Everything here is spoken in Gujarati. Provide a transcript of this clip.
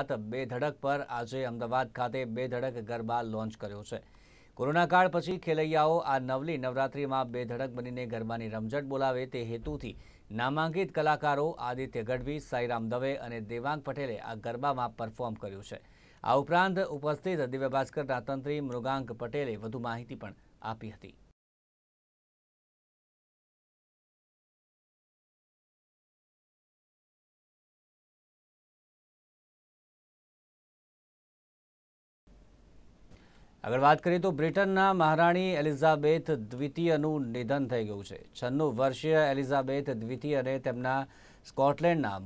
રાત બે ધડક પર આજે અમદાવાદ ખાતે બેધડક ગરબા લોન્ચ કર્યો છે કોરોનાકાળ પછી ખેલૈયાઓ આ નવલી નવરાત્રિમાં બેધડક બનીને ગરબાની રમઝટ બોલાવે તે હેતુથી નામાંકિત કલાકારો આદિત્ય ગઢવી સાઈરામ દવે અને દેવાંગ પટેલે આ ગરબામાં પરફોર્મ કર્યું છે આ ઉપરાંત ઉપસ્થિત દિવ્ય ભાસ્કરના તંત્રી મૃગાંક પટેલે વધુ માહિતી પણ આપી હતી આગળ વાત કરીએ તો બ્રિટનના મહારાણી એલિઝાબેથ દ્વિતીયનું નિધન થઈ ગયું છે છન્નું વર્ષીય એલિઝાબેથ દ્વિતીય અને તેમના સ્કોટલેન્ડના